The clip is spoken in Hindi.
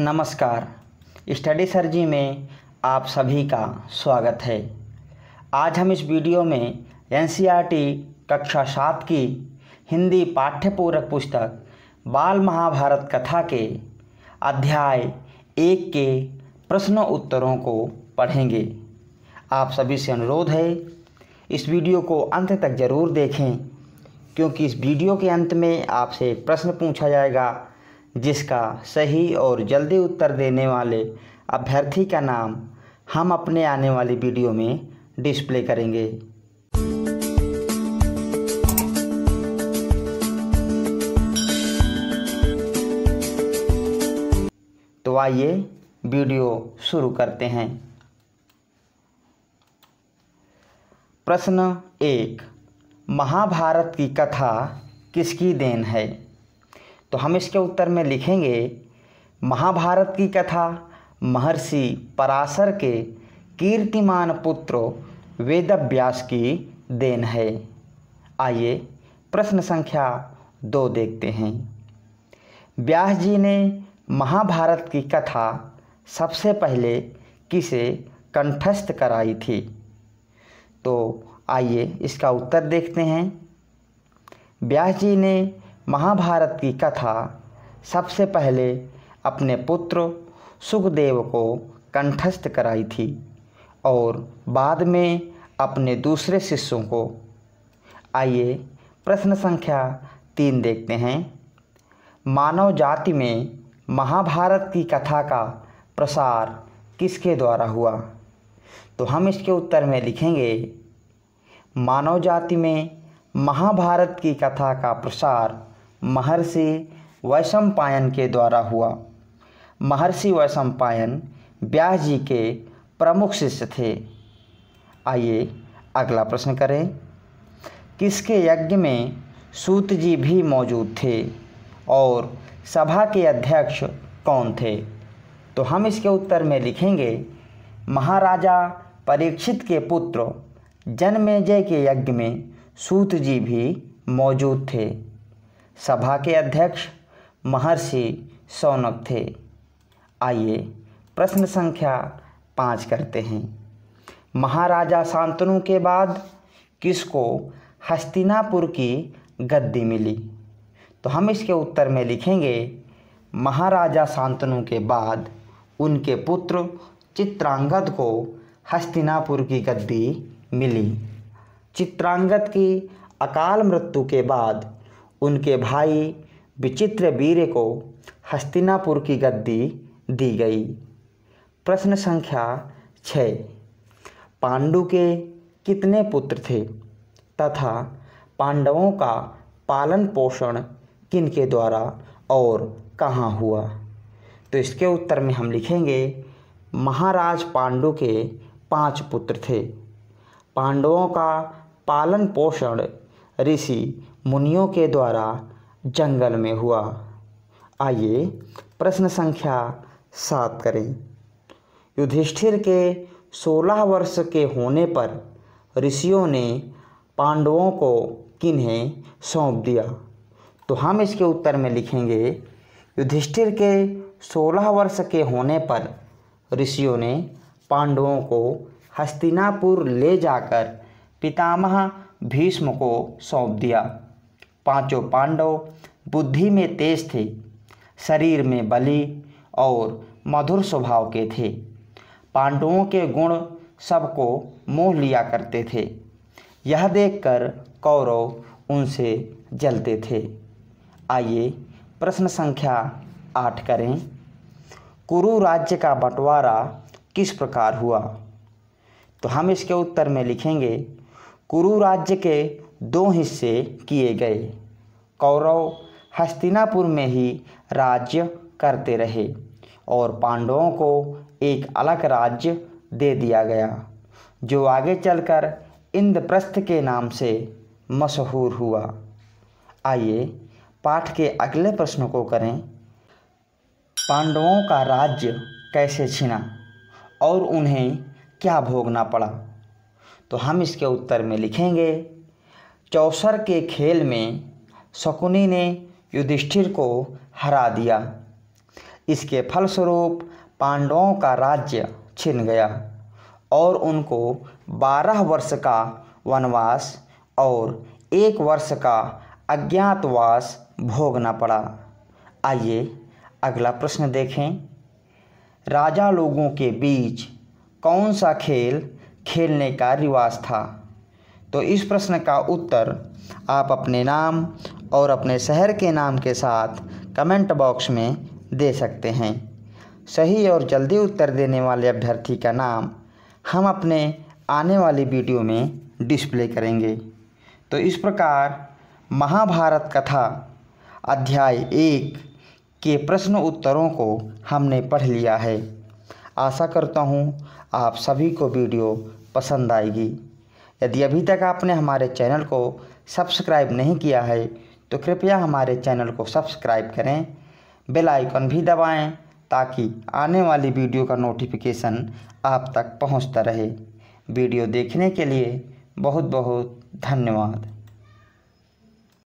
नमस्कार स्टडी सर जी में आप सभी का स्वागत है आज हम इस वीडियो में एन कक्षा सात की हिंदी पाठ्यपूरक पुस्तक बाल महाभारत कथा के अध्याय एक के प्रश्न उत्तरों को पढ़ेंगे आप सभी से अनुरोध है इस वीडियो को अंत तक ज़रूर देखें क्योंकि इस वीडियो के अंत में आपसे एक प्रश्न पूछा जाएगा जिसका सही और जल्दी उत्तर देने वाले अभ्यर्थी का नाम हम अपने आने वाली वीडियो में डिस्प्ले करेंगे तो आइए वीडियो शुरू करते हैं प्रश्न एक महाभारत की कथा किसकी देन है तो हम इसके उत्तर में लिखेंगे महाभारत की कथा महर्षि पराशर के कीर्तिमान पुत्र व्यास की देन है आइए प्रश्न संख्या दो देखते हैं व्यास जी ने महाभारत की कथा सबसे पहले किसे कंठस्थ कराई थी तो आइए इसका उत्तर देखते हैं व्यास जी ने महाभारत की कथा सबसे पहले अपने पुत्र सुखदेव को कंठस्थ कराई थी और बाद में अपने दूसरे शिष्यों को आइए प्रश्न संख्या तीन देखते हैं मानव जाति में महाभारत की कथा का प्रसार किसके द्वारा हुआ तो हम इसके उत्तर में लिखेंगे मानव जाति में महाभारत की कथा का प्रसार महर्षि वैशंपायन के द्वारा हुआ महर्षि वैशंपायन व्यास जी के प्रमुख शिष्य थे आइए अगला प्रश्न करें किसके यज्ञ में सूत जी भी मौजूद थे और सभा के अध्यक्ष कौन थे तो हम इसके उत्तर में लिखेंगे महाराजा परीक्षित के पुत्र जन्मेजय के यज्ञ में सूत जी भी मौजूद थे सभा के अध्यक्ष महर्षि सौनक थे आइए प्रश्न संख्या पाँच करते हैं महाराजा शांतनु के बाद किसको हस्तिनापुर की गद्दी मिली तो हम इसके उत्तर में लिखेंगे महाराजा शांतनु के बाद उनके पुत्र चित्रांगद को हस्तिनापुर की गद्दी मिली चित्रांगद की अकाल मृत्यु के बाद उनके भाई विचित्र वीर को हस्तिनापुर की गद्दी दी गई प्रश्न संख्या छः पांडु के कितने पुत्र थे तथा पांडवों का पालन पोषण किनके द्वारा और कहाँ हुआ तो इसके उत्तर में हम लिखेंगे महाराज पांडु के पांच पुत्र थे पांडवों का पालन पोषण ऋषि मुनियों के द्वारा जंगल में हुआ आइए प्रश्न संख्या सात करें युधिष्ठिर के सोलह वर्ष के होने पर ऋषियों ने पांडवों को किन्हें सौंप दिया तो हम इसके उत्तर में लिखेंगे युधिष्ठिर के सोलह वर्ष के होने पर ऋषियों ने पांडवों को हस्तिनापुर ले जाकर पितामह भीष्म को सौंप दिया पांचों पांडव बुद्धि में तेज थे शरीर में बली और मधुर स्वभाव के थे पांडवों के गुण सबको मोह लिया करते थे यह देखकर कौरव उनसे जलते थे आइए प्रश्न संख्या आठ करें कुरु राज्य का बंटवारा किस प्रकार हुआ तो हम इसके उत्तर में लिखेंगे कुरु राज्य के दो हिस्से किए गए कौरव हस्तिनापुर में ही राज्य करते रहे और पांडवों को एक अलग राज्य दे दिया गया जो आगे चलकर इंद्रप्रस्थ के नाम से मशहूर हुआ आइए पाठ के अगले प्रश्न को करें पांडवों का राज्य कैसे छीना और उन्हें क्या भोगना पड़ा तो हम इसके उत्तर में लिखेंगे चौसर के खेल में शकुनी ने युधिष्ठिर को हरा दिया इसके फलस्वरूप पांडवों का राज्य छिन गया और उनको बारह वर्ष का वनवास और एक वर्ष का अज्ञातवास भोगना पड़ा आइए अगला प्रश्न देखें राजा लोगों के बीच कौन सा खेल खेलने का रिवाज था तो इस प्रश्न का उत्तर आप अपने नाम और अपने शहर के नाम के साथ कमेंट बॉक्स में दे सकते हैं सही और जल्दी उत्तर देने वाले अभ्यर्थी का नाम हम अपने आने वाली वीडियो में डिस्प्ले करेंगे तो इस प्रकार महाभारत कथा अध्याय एक के प्रश्न उत्तरों को हमने पढ़ लिया है आशा करता हूँ आप सभी को वीडियो पसंद आएगी यदि अभी तक आपने हमारे चैनल को सब्सक्राइब नहीं किया है तो कृपया हमारे चैनल को सब्सक्राइब करें बेल आइकन भी दबाएं ताकि आने वाली वीडियो का नोटिफिकेशन आप तक पहुंचता रहे वीडियो देखने के लिए बहुत बहुत धन्यवाद